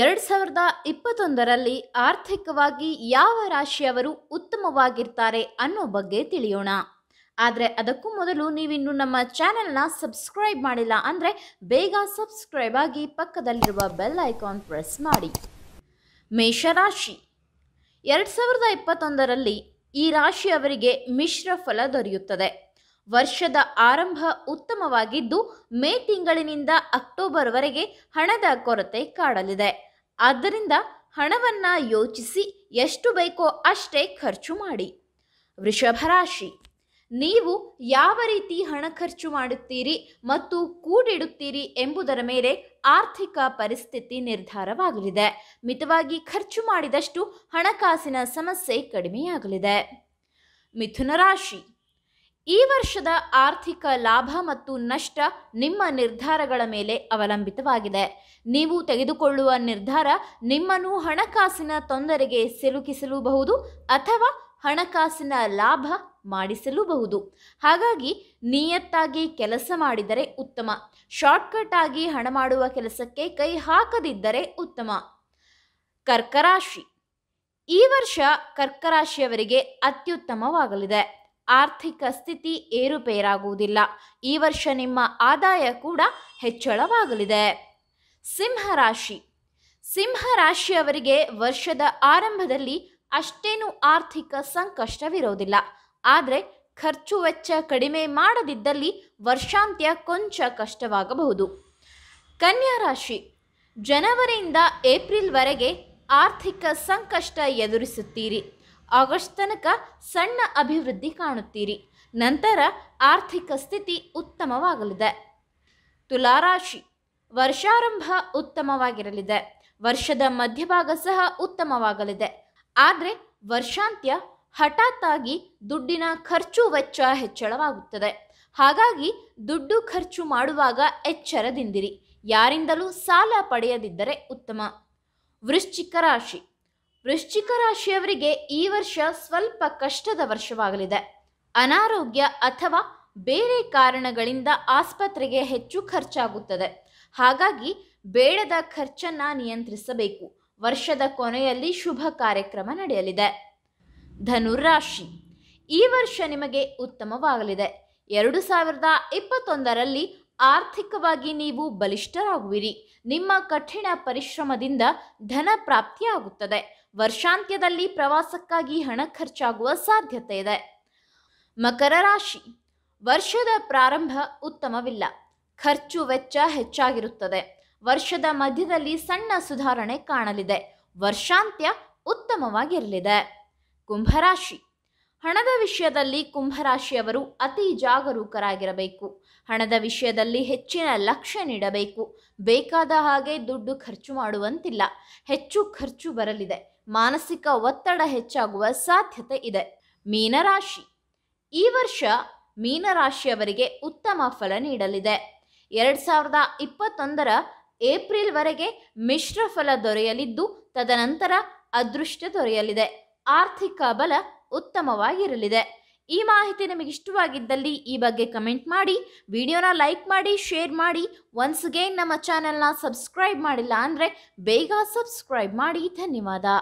ಎರಡು ಸಾವಿರದ ಇಪ್ಪತ್ತೊಂದರಲ್ಲಿ ಆರ್ಥಿಕವಾಗಿ ಯಾವ ರಾಶಿಯವರು ಉತ್ತಮವಾಗಿರ್ತಾರೆ ಅನ್ನೋ ಬಗ್ಗೆ ತಿಳಿಯೋಣ ಆದರೆ ಅದಕ್ಕೂ ಮೊದಲು ನೀವಿನ್ನು ನಮ್ಮ ಚಾನೆಲ್ನ ಸಬ್ಸ್ಕ್ರೈಬ್ ಮಾಡಿಲ್ಲ ಅಂದರೆ ಬೇಗ ಸಬ್ಸ್ಕ್ರೈಬ್ ಆಗಿ ಪಕ್ಕದಲ್ಲಿರುವ ಬೆಲ್ ಐಕಾನ್ ಪ್ರೆಸ್ ಮಾಡಿ ಮೇಷರಾಶಿ ಎರಡು ಸಾವಿರದ ಇಪ್ಪತ್ತೊಂದರಲ್ಲಿ ಈ ರಾಶಿಯವರಿಗೆ ಮಿಶ್ರ ಫಲ ದೊರೆಯುತ್ತದೆ ವರ್ಷದ ಆರಂಭ ಉತ್ತಮವಾಗಿದ್ದು ಮೇ ತಿಂಗಳಿನಿಂದ ಅಕ್ಟೋಬರ್ವರೆಗೆ ಹಣದ ಕೊರತೆ ಕಾಡಲಿದೆ ಆದ್ದರಿಂದ ಹಣವನ್ನ ಯೋಚಿಸಿ ಎಷ್ಟು ಬೇಕೋ ಅಷ್ಟೇ ಖರ್ಚು ಮಾಡಿ ವೃಷಭ ರಾಶಿ ನೀವು ಯಾವ ರೀತಿ ಹಣ ಖರ್ಚು ಮಾಡುತ್ತೀರಿ ಮತ್ತು ಕೂಡಿಡುತ್ತೀರಿ ಎಂಬುದರ ಮೇಲೆ ಆರ್ಥಿಕ ಪರಿಸ್ಥಿತಿ ನಿರ್ಧಾರವಾಗಲಿದೆ ಮಿತವಾಗಿ ಖರ್ಚು ಮಾಡಿದಷ್ಟು ಹಣಕಾಸಿನ ಸಮಸ್ಯೆ ಕಡಿಮೆಯಾಗಲಿದೆ ಮಿಥುನ ರಾಶಿ ಈ ವರ್ಷದ ಆರ್ಥಿಕ ಲಾಭ ಮತ್ತು ನಷ್ಟ ನಿಮ್ಮ ನಿರ್ಧಾರಗಳ ಮೇಲೆ ಅವಲಂಬಿತವಾಗಿದೆ ನೀವು ತೆಗೆದುಕೊಳ್ಳುವ ನಿರ್ಧಾರ ನಿಮ್ಮನ್ನು ಹಣಕಾಸಿನ ತೊಂದರೆಗೆ ಸಿಲುಕಿಸಲೂಬಹುದು ಅಥವಾ ಹಣಕಾಸಿನ ಲಾಭ ಮಾಡಿಸಲೂಬಹುದು ಹಾಗಾಗಿ ನಿಯತ್ತಾಗಿ ಕೆಲಸ ಮಾಡಿದರೆ ಉತ್ತಮ ಶಾರ್ಟ್ಕಟ್ ಆಗಿ ಹಣ ಮಾಡುವ ಕೆಲಸಕ್ಕೆ ಕೈ ಹಾಕದಿದ್ದರೆ ಉತ್ತಮ ಕರ್ಕರಾಶಿ ಈ ವರ್ಷ ಕರ್ಕರಾಶಿಯವರಿಗೆ ಅತ್ಯುತ್ತಮವಾಗಲಿದೆ ಆರ್ಥಿಕ ಸ್ಥಿತಿ ಏರುಪೇರಾಗುವುದಿಲ್ಲ ಈ ವರ್ಷ ನಿಮ್ಮ ಆದಾಯ ಕೂಡ ಹೆಚ್ಚಳವಾಗಲಿದೆ ಸಿಂಹರಾಶಿ ಸಿಂಹರಾಶಿಯವರಿಗೆ ವರ್ಷದ ಆರಂಭದಲ್ಲಿ ಅಷ್ಟೇನು ಆರ್ಥಿಕ ಸಂಕಷ್ಟವಿರೋದಿಲ್ಲ ಆದರೆ ಖರ್ಚು ವೆಚ್ಚ ಕಡಿಮೆ ಮಾಡದಿದ್ದಲ್ಲಿ ವರ್ಷಾಂತ್ಯ ಕೊಂಚ ಕಷ್ಟವಾಗಬಹುದು ಕನ್ಯಾ ರಾಶಿ ಜನವರಿಯಿಂದ ಏಪ್ರಿಲ್ವರೆಗೆ ಆರ್ಥಿಕ ಸಂಕಷ್ಟ ಎದುರಿಸುತ್ತೀರಿ ಆಗಸ್ಟ್ ತನಕ ಸಣ್ಣ ಅಭಿವೃದ್ಧಿ ಕಾಣುತ್ತೀರಿ ನಂತರ ಆರ್ಥಿಕ ಸ್ಥಿತಿ ಉತ್ತಮವಾಗಲಿದೆ ತುಲಾರಾಶಿ ವರ್ಷಾರಂಭ ಉತ್ತಮವಾಗಿರಲಿದೆ ವರ್ಷದ ಮಧ್ಯಭಾಗ ಸಹ ಉತ್ತಮವಾಗಲಿದೆ ಆದರೆ ವರ್ಷಾಂತ್ಯ ಹಠಾತ್ತಾಗಿ ದುಡ್ಡಿನ ಖರ್ಚು ವೆಚ್ಚ ಹೆಚ್ಚಳವಾಗುತ್ತದೆ ಹಾಗಾಗಿ ದುಡ್ಡು ಖರ್ಚು ಮಾಡುವಾಗ ಎಚ್ಚರದಿಂದಿರಿ ಯಾರಿಂದಲೂ ಸಾಲ ಪಡೆಯದಿದ್ದರೆ ಉತ್ತಮ ವೃಶ್ಚಿಕ ರಾಶಿ ವೃಶ್ಚಿಕ ರಾಶಿಯವರಿಗೆ ಈ ವರ್ಷ ಸ್ವಲ್ಪ ಕಷ್ಟದ ವರ್ಷವಾಗಲಿದೆ ಅನಾರೋಗ್ಯ ಅಥವಾ ಬೇರೆ ಕಾರಣಗಳಿಂದ ಆಸ್ಪತ್ರೆಗೆ ಹೆಚ್ಚು ಖರ್ಚಾಗುತ್ತದೆ ಹಾಗಾಗಿ ಬೇಡದ ಖರ್ಚನ್ನ ನಿಯಂತ್ರಿಸಬೇಕು ವರ್ಷದ ಕೊನೆಯಲ್ಲಿ ಶುಭ ಕಾರ್ಯಕ್ರಮ ನಡೆಯಲಿದೆ ಧನುರಾಶಿ ಈ ವರ್ಷ ನಿಮಗೆ ಉತ್ತಮವಾಗಲಿದೆ ಎರಡು ಸಾವಿರದ ಇಪ್ಪತ್ತೊಂದರಲ್ಲಿ ಆರ್ಥಿಕವಾಗಿ ನೀವು ಬಲಿಷ್ಠರಾಗುವಿರಿ ನಿಮ್ಮ ಕಠಿಣ ಪರಿಶ್ರಮದಿಂದ ಧನ ಪ್ರಾಪ್ತಿಯಾಗುತ್ತದೆ ವರ್ಷಾಂತ್ಯದಲ್ಲಿ ಪ್ರವಾಸಕ್ಕಾಗಿ ಹಣ ಖರ್ಚಾಗುವ ಸಾಧ್ಯತೆ ಇದೆ ಮಕರ ರಾಶಿ ವರ್ಷದ ಪ್ರಾರಂಭ ಉತ್ತಮವಿಲ್ಲ ಖರ್ಚು ವೆಚ್ಚ ಹೆಚ್ಚಾಗಿರುತ್ತದೆ ವರ್ಷದ ಮಧ್ಯದಲ್ಲಿ ಸಣ್ಣ ಸುಧಾರಣೆ ಕಾಣಲಿದೆ ವರ್ಷಾಂತ್ಯ ಉತ್ತಮವಾಗಿರಲಿದೆ ಕುಂಭರಾಶಿ ಹಣದ ವಿಷಯದಲ್ಲಿ ಕುಂಭರಾಶಿಯವರು ಅತಿ ಜಾಗರೂಕರಾಗಿರಬೇಕು ಹಣದ ವಿಷಯದಲ್ಲಿ ಹೆಚ್ಚಿನ ಲಕ್ಷ್ಯ ನೀಡಬೇಕು ಬೇಕಾದ ಹಾಗೆ ದುಡ್ಡು ಖರ್ಚು ಮಾಡುವಂತಿಲ್ಲ ಹೆಚ್ಚು ಖರ್ಚು ಬರಲಿದೆ ಮಾನಸಿಕ ಒತ್ತಡ ಹೆಚ್ಚಾಗುವ ಸಾಧ್ಯತೆ ಇದೆ ಮೀನರಾಶಿ ಈ ವರ್ಷ ಮೀನರಾಶಿಯವರಿಗೆ ಉತ್ತಮ ಫಲ ನೀಡಲಿದೆ ಎರಡ್ ಸಾವಿರದ ಇಪ್ಪತ್ತೊಂದರ ಏಪ್ರಿಲ್ವರೆಗೆ ಮಿಶ್ರ ಫಲ ದೊರೆಯಲಿದ್ದು ತದನಂತರ ಅದೃಷ್ಟ ದೊರೆಯಲಿದೆ ಆರ್ಥಿಕ ಬಲ ಉತ್ತಮವಾಗಿರಲಿದೆ ಈ ಮಾಹಿತಿ ನಿಮಗೆ ಇಷ್ಟವಾಗಿದ್ದಲ್ಲಿ ಈ ಬಗ್ಗೆ ಕಮೆಂಟ್ ಮಾಡಿ ವಿಡಿಯೋನ ಲೈಕ್ ಮಾಡಿ ಶೇರ್ ಮಾಡಿ ಒನ್ಸ್ ಅಗೇನ್ ನಮ್ಮ ಚಾನೆಲ್ನ ಸಬ್ಸ್ಕ್ರೈಬ್ ಮಾಡಿಲ್ಲ ಅಂದರೆ ಬೇಗ ಸಬ್ಸ್ಕ್ರೈಬ್ ಮಾಡಿ ಧನ್ಯವಾದ